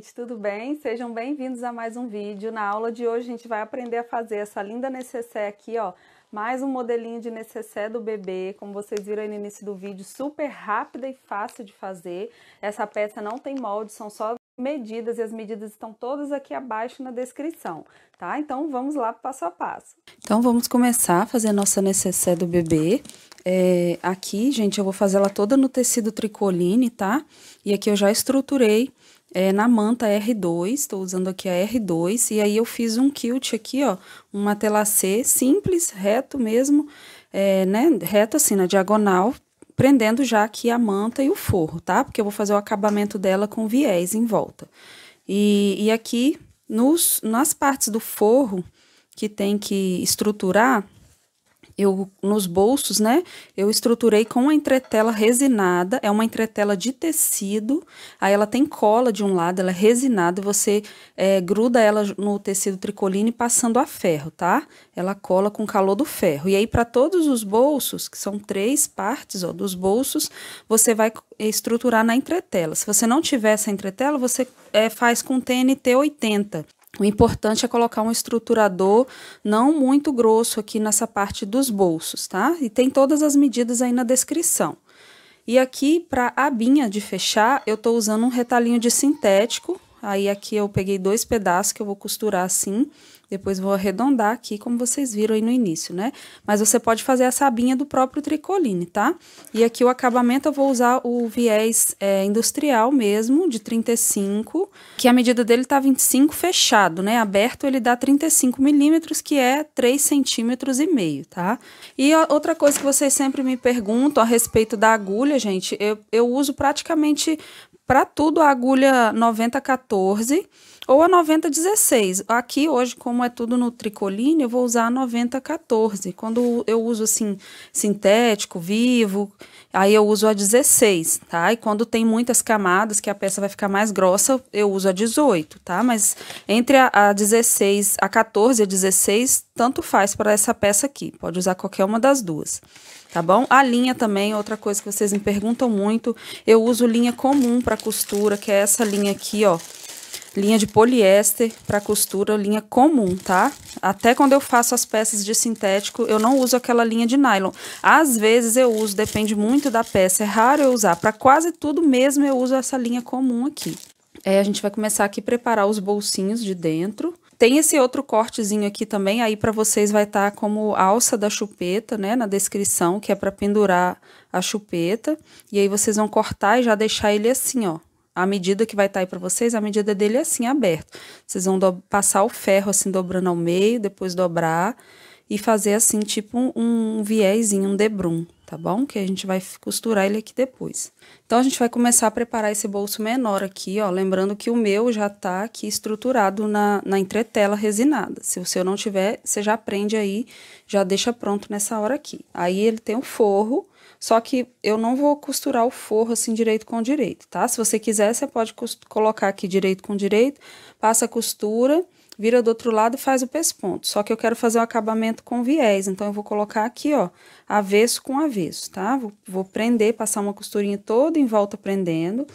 gente, tudo bem? Sejam bem-vindos a mais um vídeo. Na aula de hoje a gente vai aprender a fazer essa linda necessaire aqui, ó. Mais um modelinho de necessaire do bebê, como vocês viram aí no início do vídeo, super rápida e fácil de fazer. Essa peça não tem molde, são só medidas e as medidas estão todas aqui abaixo na descrição, tá? Então vamos lá passo a passo. Então vamos começar a fazer a nossa necessaire do bebê. É, aqui, gente, eu vou fazer ela toda no tecido tricoline, tá? E aqui eu já estruturei é, na manta R2, estou usando aqui a R2, e aí eu fiz um quilt aqui, ó, uma telacê simples, reto mesmo, é, né, reto assim, na diagonal, prendendo já aqui a manta e o forro, tá? Porque eu vou fazer o acabamento dela com viés em volta. E, e aqui, nos, nas partes do forro que tem que estruturar, eu nos bolsos, né? Eu estruturei com uma entretela resinada, é uma entretela de tecido. Aí ela tem cola de um lado, ela é resinada, você é, gruda ela no tecido tricoline passando a ferro, tá? Ela cola com calor do ferro. E aí, para todos os bolsos, que são três partes ó, dos bolsos, você vai estruturar na entretela. Se você não tiver essa entretela, você é, faz com TNT 80. O importante é colocar um estruturador não muito grosso aqui nessa parte dos bolsos, tá? E tem todas as medidas aí na descrição. E aqui, para a abinha de fechar, eu tô usando um retalhinho de sintético. Aí aqui eu peguei dois pedaços que eu vou costurar assim, depois vou arredondar aqui, como vocês viram aí no início, né? Mas você pode fazer a sabinha do próprio tricoline, tá? E aqui o acabamento eu vou usar o viés é, industrial mesmo, de 35, que a medida dele tá 25 fechado, né? Aberto ele dá 35 milímetros, que é 3 centímetros e meio, tá? E outra coisa que vocês sempre me perguntam a respeito da agulha, gente, eu, eu uso praticamente para tudo a agulha 9014, ou a 9016. Aqui hoje, como é tudo no tricoline, eu vou usar a 9014. Quando eu uso assim sintético, vivo, aí eu uso a 16, tá? E quando tem muitas camadas que a peça vai ficar mais grossa, eu uso a 18, tá? Mas entre a, a 16, a 14 e a 16, tanto faz para essa peça aqui. Pode usar qualquer uma das duas tá bom? A linha também, outra coisa que vocês me perguntam muito, eu uso linha comum para costura, que é essa linha aqui, ó, linha de poliéster para costura, linha comum, tá? Até quando eu faço as peças de sintético, eu não uso aquela linha de nylon. Às vezes eu uso, depende muito da peça, é raro eu usar. Para quase tudo mesmo eu uso essa linha comum aqui. É, a gente vai começar aqui a preparar os bolsinhos de dentro. Tem esse outro cortezinho aqui também, aí para vocês vai estar tá como alça da chupeta, né, na descrição, que é para pendurar a chupeta. E aí vocês vão cortar e já deixar ele assim, ó, a medida que vai estar tá aí para vocês, a medida dele é assim, aberto. Vocês vão passar o ferro assim, dobrando ao meio, depois dobrar e fazer assim, tipo um, um viésinho, um debrum, tá bom? Que a gente vai costurar ele aqui depois. Então, a gente vai começar a preparar esse bolso menor aqui, ó. Lembrando que o meu já tá aqui estruturado na, na entretela resinada. Se o seu não tiver, você já prende aí, já deixa pronto nessa hora aqui. Aí, ele tem o forro só que eu não vou costurar o forro assim direito com direito, tá? Se você quiser, você pode colocar aqui direito com direito, passa a costura, vira do outro lado e faz o pesponto. Só que eu quero fazer o um acabamento com viés, então eu vou colocar aqui, ó, avesso com avesso, tá? Vou, vou prender, passar uma costurinha toda em volta prendendo.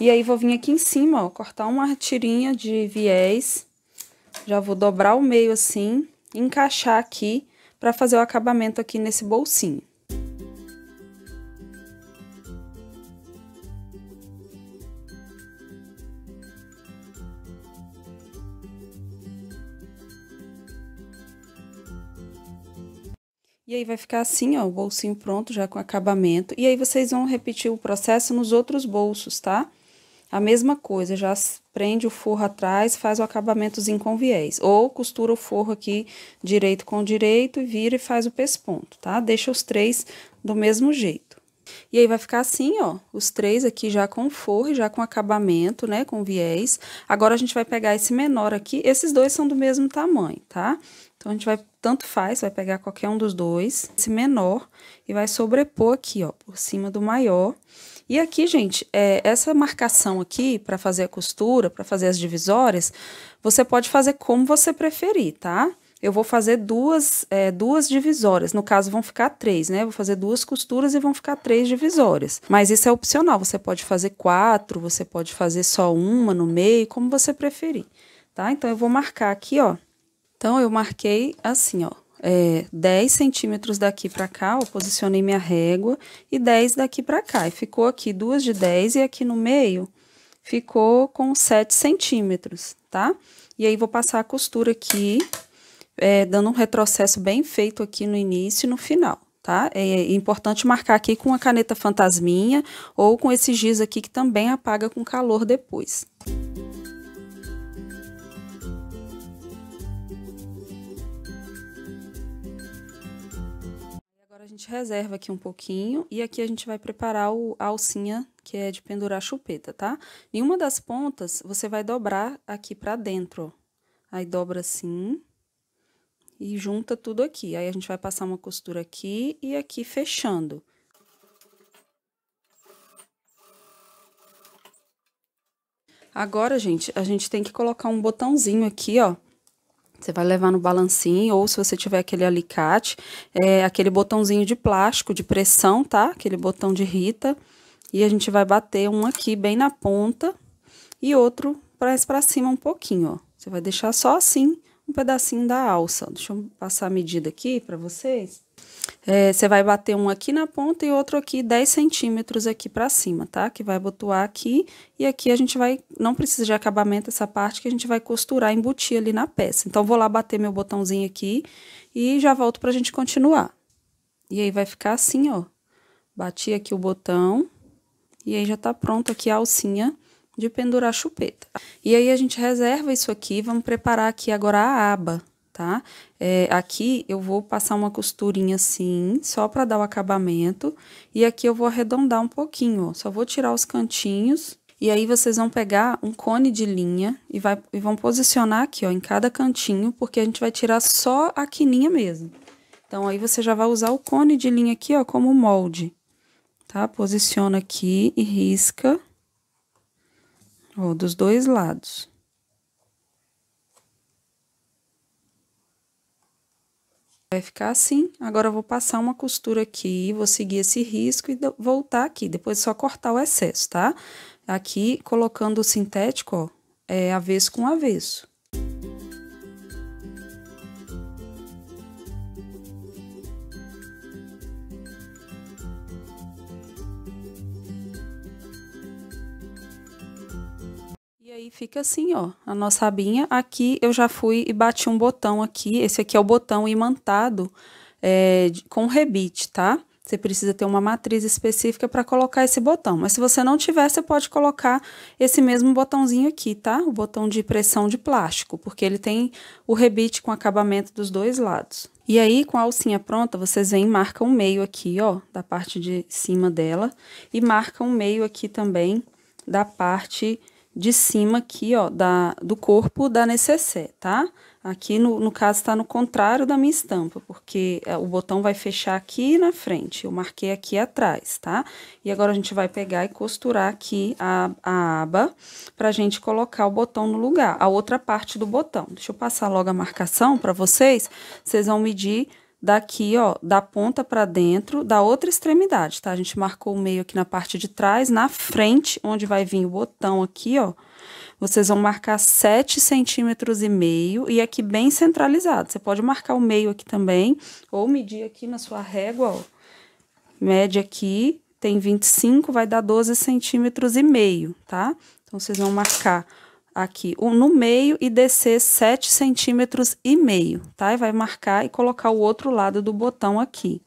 E aí, vou vir aqui em cima, ó, cortar uma tirinha de viés, já vou dobrar o meio assim, encaixar aqui para fazer o acabamento aqui nesse bolsinho. E aí vai ficar assim, ó, o bolsinho pronto já com acabamento. E aí vocês vão repetir o processo nos outros bolsos, tá? A mesma coisa, já prende o forro atrás, faz o acabamentozinho com viés. Ou costura o forro aqui direito com direito e vira e faz o pesponto, tá? Deixa os três do mesmo jeito. E aí vai ficar assim, ó, os três aqui já com forro já com acabamento, né, com viés. Agora, a gente vai pegar esse menor aqui, esses dois são do mesmo tamanho, tá? Então, a gente vai, tanto faz, vai pegar qualquer um dos dois, esse menor, e vai sobrepor aqui, ó, por cima do maior. E aqui, gente, é, essa marcação aqui, para fazer a costura, para fazer as divisórias, você pode fazer como você preferir, tá? Eu vou fazer duas, é, duas divisórias, no caso vão ficar três, né? Vou fazer duas costuras e vão ficar três divisórias. Mas isso é opcional, você pode fazer quatro, você pode fazer só uma no meio, como você preferir, tá? Então, eu vou marcar aqui, ó, então, eu marquei assim, ó. É, 10 centímetros daqui para cá, ó, posicionei minha régua, e 10 daqui para cá. E ficou aqui duas de 10, e aqui no meio ficou com 7 centímetros, tá? E aí, vou passar a costura aqui, é, dando um retrocesso bem feito aqui no início e no final, tá? É, é importante marcar aqui com a caneta fantasminha ou com esse giz aqui que também apaga com calor depois. gente reserva aqui um pouquinho e aqui a gente vai preparar o, a alcinha que é de pendurar a chupeta, tá? Em uma das pontas, você vai dobrar aqui pra dentro, ó. Aí, dobra assim e junta tudo aqui. Aí, a gente vai passar uma costura aqui e aqui fechando. Agora, gente, a gente tem que colocar um botãozinho aqui, ó, você vai levar no balancinho, ou se você tiver aquele alicate, é, aquele botãozinho de plástico de pressão, tá? Aquele botão de Rita. E a gente vai bater um aqui bem na ponta e outro mais pra cima um pouquinho, ó. Você vai deixar só assim um pedacinho da alça. Deixa eu passar a medida aqui para vocês. É, você vai bater um aqui na ponta e outro aqui 10 centímetros aqui para cima, tá? Que vai botuar aqui e aqui a gente vai, não precisa de acabamento essa parte que a gente vai costurar, embutir ali na peça. Então, vou lá bater meu botãozinho aqui e já volto pra gente continuar. E aí, vai ficar assim, ó. Bati aqui o botão e aí já tá pronto aqui a alcinha de pendurar chupeta. E aí a gente reserva isso aqui, vamos preparar aqui agora a aba, tá? É, aqui eu vou passar uma costurinha assim, só para dar o acabamento, e aqui eu vou arredondar um pouquinho, ó, só vou tirar os cantinhos, e aí vocês vão pegar um cone de linha e, vai, e vão posicionar aqui, ó, em cada cantinho, porque a gente vai tirar só a quininha mesmo. Então, aí você já vai usar o cone de linha aqui, ó, como molde, tá? Posiciona aqui e risca. Ó, dos dois lados. Vai ficar assim. Agora, eu vou passar uma costura aqui, vou seguir esse risco e voltar aqui. Depois, é só cortar o excesso, tá? Aqui, colocando o sintético, ó, é avesso com avesso. fica assim, ó, a nossa abinha. Aqui eu já fui e bati um botão aqui, esse aqui é o botão imantado é, com rebite, tá? Você precisa ter uma matriz específica para colocar esse botão. Mas se você não tiver, você pode colocar esse mesmo botãozinho aqui, tá? O botão de pressão de plástico, porque ele tem o rebite com acabamento dos dois lados. E aí, com a alcinha pronta, vocês vêm e marcam o meio aqui, ó, da parte de cima dela. E marcam o meio aqui também da parte de cima aqui, ó, da, do corpo da necessaire, tá? Aqui, no, no caso, está no contrário da minha estampa, porque é, o botão vai fechar aqui na frente, eu marquei aqui atrás, tá? E agora, a gente vai pegar e costurar aqui a, a aba pra gente colocar o botão no lugar, a outra parte do botão. Deixa eu passar logo a marcação para vocês, vocês vão medir daqui, ó, da ponta para dentro, da outra extremidade, tá? A gente marcou o meio aqui na parte de trás, na frente, onde vai vir o botão aqui, ó, vocês vão marcar 7 centímetros e meio, e aqui bem centralizado. Você pode marcar o meio aqui também, ou medir aqui na sua régua, ó, mede aqui, tem 25, vai dar 12 centímetros e meio, tá? Então, vocês vão marcar aqui no meio e descer 7 centímetros e meio, tá? E vai marcar e colocar o outro lado do botão aqui.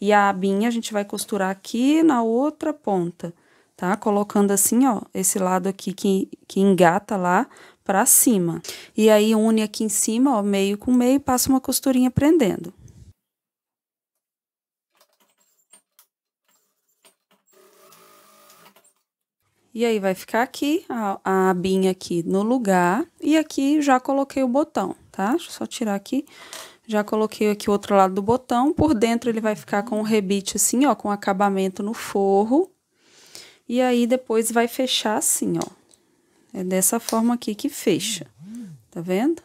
E a abinha a gente vai costurar aqui na outra ponta, tá? Colocando assim, ó, esse lado aqui que, que engata lá pra cima. E aí, une aqui em cima, ó, meio com meio, passa uma costurinha prendendo. E aí vai ficar aqui a, a abinha aqui no lugar e aqui já coloquei o botão, tá? Deixa eu só tirar aqui. Já coloquei aqui o outro lado do botão. Por dentro ele vai ficar com um rebite assim, ó, com acabamento no forro. E aí depois vai fechar assim, ó. É dessa forma aqui que fecha. Tá vendo?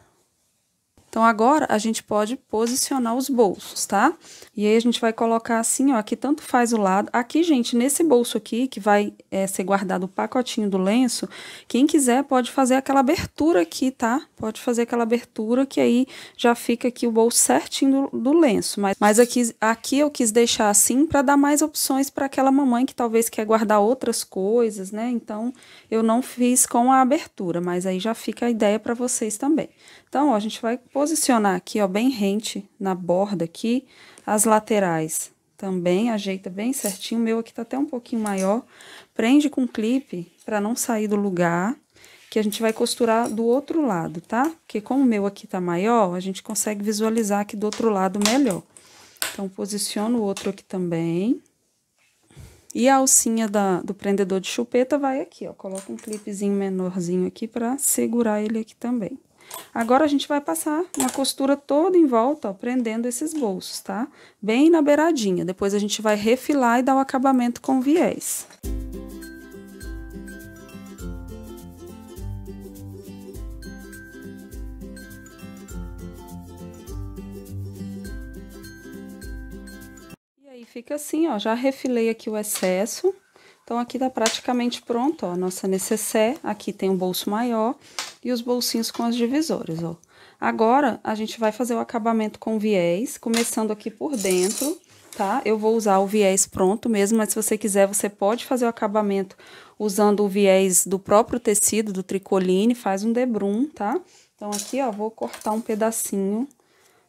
Então, agora a gente pode posicionar os bolsos, tá? E aí, a gente vai colocar assim, ó, aqui tanto faz o lado. Aqui, gente, nesse bolso aqui, que vai é, ser guardado o pacotinho do lenço, quem quiser pode fazer aquela abertura aqui, tá? Pode fazer aquela abertura que aí já fica aqui o bolso certinho do, do lenço. Mas, mas aqui, aqui eu quis deixar assim para dar mais opções para aquela mamãe que talvez quer guardar outras coisas, né? Então, eu não fiz com a abertura, mas aí já fica a ideia para vocês também. Então, ó, a gente vai posicionar aqui, ó, bem rente na borda aqui, as laterais também, ajeita bem certinho, o meu aqui tá até um pouquinho maior, prende com clipe para não sair do lugar, que a gente vai costurar do outro lado, tá? Porque como o meu aqui tá maior, a gente consegue visualizar aqui do outro lado melhor. Então, posiciono o outro aqui também. E a alcinha da, do prendedor de chupeta vai aqui, ó. Coloca um clipezinho menorzinho aqui pra segurar ele aqui também. Agora, a gente vai passar uma costura toda em volta, ó, prendendo esses bolsos, tá? Bem na beiradinha. Depois, a gente vai refilar e dar o acabamento com viés. E aí, fica assim, ó. Já refilei aqui o excesso. Então, aqui tá praticamente pronto, ó, nossa necessaire. Aqui tem um bolso maior e os bolsinhos com as divisórias, ó. Agora, a gente vai fazer o acabamento com viés, começando aqui por dentro, tá? Eu vou usar o viés pronto mesmo, mas se você quiser, você pode fazer o acabamento usando o viés do próprio tecido, do tricoline, faz um debrum, tá? Então, aqui, ó, vou cortar um pedacinho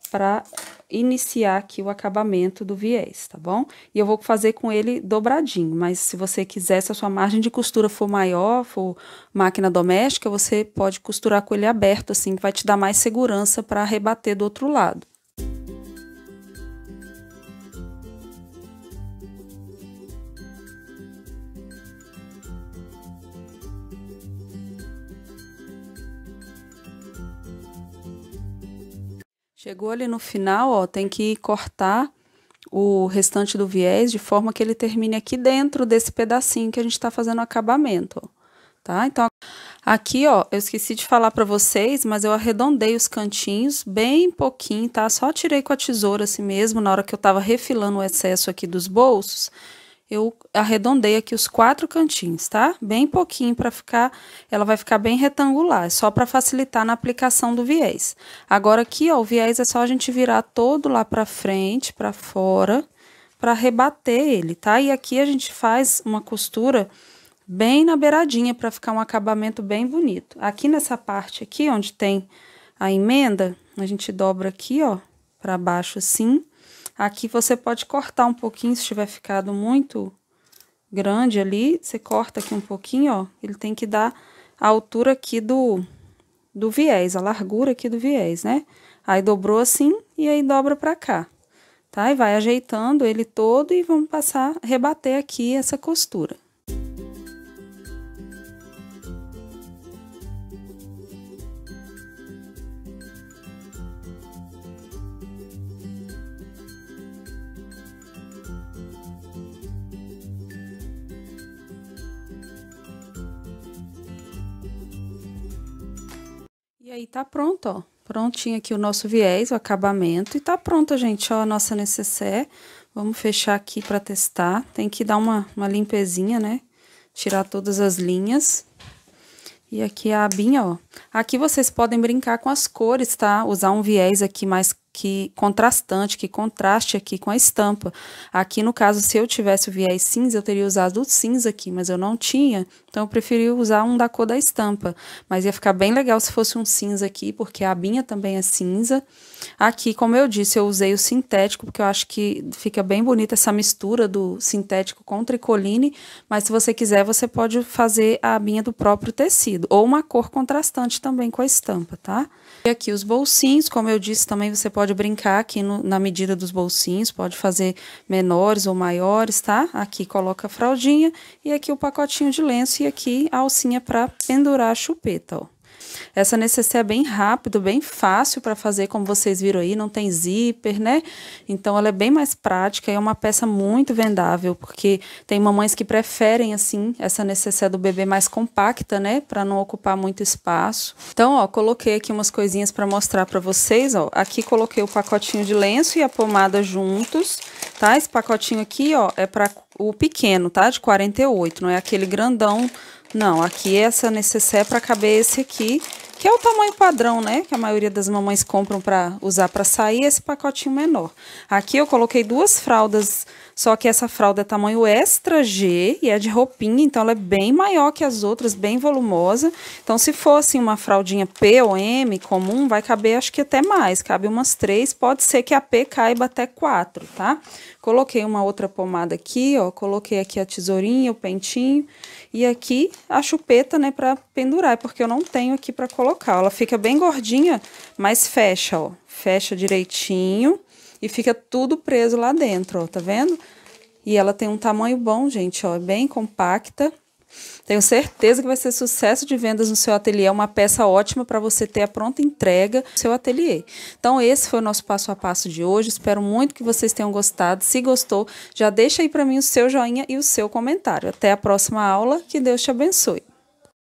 para iniciar aqui o acabamento do viés, tá bom? E eu vou fazer com ele dobradinho, mas se você quiser, se a sua margem de costura for maior, for máquina doméstica, você pode costurar com ele aberto, assim, que vai te dar mais segurança para rebater do outro lado. Chegou ali no final, ó, tem que cortar o restante do viés de forma que ele termine aqui dentro desse pedacinho que a gente está fazendo o acabamento, ó, tá? Então, aqui, ó, eu esqueci de falar para vocês, mas eu arredondei os cantinhos bem pouquinho, tá? Só tirei com a tesoura assim mesmo, na hora que eu estava refilando o excesso aqui dos bolsos, eu arredondei aqui os quatro cantinhos, tá? Bem pouquinho para ficar, ela vai ficar bem retangular, é só para facilitar na aplicação do viés. Agora aqui, ó, o viés é só a gente virar todo lá para frente, para fora, para rebater ele, tá? E aqui a gente faz uma costura bem na beiradinha para ficar um acabamento bem bonito. Aqui nessa parte aqui, onde tem a emenda, a gente dobra aqui, ó, para baixo assim Aqui você pode cortar um pouquinho, se tiver ficado muito grande ali, você corta aqui um pouquinho, ó. Ele tem que dar a altura aqui do, do viés, a largura aqui do viés, né? Aí dobrou assim e aí dobra pra cá, tá? E vai ajeitando ele todo e vamos passar, rebater aqui essa costura. aí tá pronto, ó. Prontinho aqui o nosso viés, o acabamento. E tá pronto, gente, ó, a nossa necessaire. Vamos fechar aqui para testar. Tem que dar uma, uma limpezinha, né? Tirar todas as linhas. E aqui a abinha, ó. Aqui vocês podem brincar com as cores, tá? Usar um viés aqui mais que contrastante, que contraste aqui com a estampa. Aqui, no caso, se eu tivesse o viés cinza, eu teria usado o cinza aqui, mas eu não tinha, então eu preferi usar um da cor da estampa. Mas ia ficar bem legal se fosse um cinza aqui, porque a abinha também é cinza. Aqui, como eu disse, eu usei o sintético, porque eu acho que fica bem bonita essa mistura do sintético com tricoline, mas se você quiser, você pode fazer a abinha do próprio tecido, ou uma cor contrastante também com a estampa, tá? E aqui os bolsinhos, como eu disse, também você pode pode brincar aqui no, na medida dos bolsinhos, pode fazer menores ou maiores, tá? Aqui coloca a fraldinha e aqui o pacotinho de lenço e aqui a alcinha para pendurar a chupeta, ó. Essa necessaire é bem rápido, bem fácil para fazer, como vocês viram aí, não tem zíper, né? Então ela é bem mais prática e é uma peça muito vendável, porque tem mamães que preferem assim essa necessaire do bebê mais compacta, né, para não ocupar muito espaço. Então, ó, coloquei aqui umas coisinhas para mostrar para vocês, ó. Aqui coloquei o pacotinho de lenço e a pomada juntos, tá? Esse pacotinho aqui, ó, é para o pequeno, tá? De 48, não é aquele grandão não, aqui é essa necessaire para caber esse aqui, que é o tamanho padrão, né? Que a maioria das mamães compram para usar para sair, esse pacotinho menor. Aqui eu coloquei duas fraldas só que essa fralda é tamanho extra G e é de roupinha, então ela é bem maior que as outras, bem volumosa. Então, se fosse assim, uma fraldinha P ou M comum, vai caber acho que até mais, cabe umas três, pode ser que a P caiba até quatro, tá? Coloquei uma outra pomada aqui, ó, coloquei aqui a tesourinha, o pentinho e aqui a chupeta, né, pra pendurar, porque eu não tenho aqui pra colocar. Ela fica bem gordinha, mas fecha, ó, fecha direitinho e fica tudo preso lá dentro, ó, tá vendo? E ela tem um tamanho bom, gente, ó, é bem compacta. Tenho certeza que vai ser sucesso de vendas no seu ateliê. É uma peça ótima para você ter a pronta entrega no seu ateliê. Então, esse foi o nosso passo a passo de hoje. Espero muito que vocês tenham gostado. Se gostou, já deixa aí para mim o seu joinha e o seu comentário. Até a próxima aula. Que Deus te abençoe.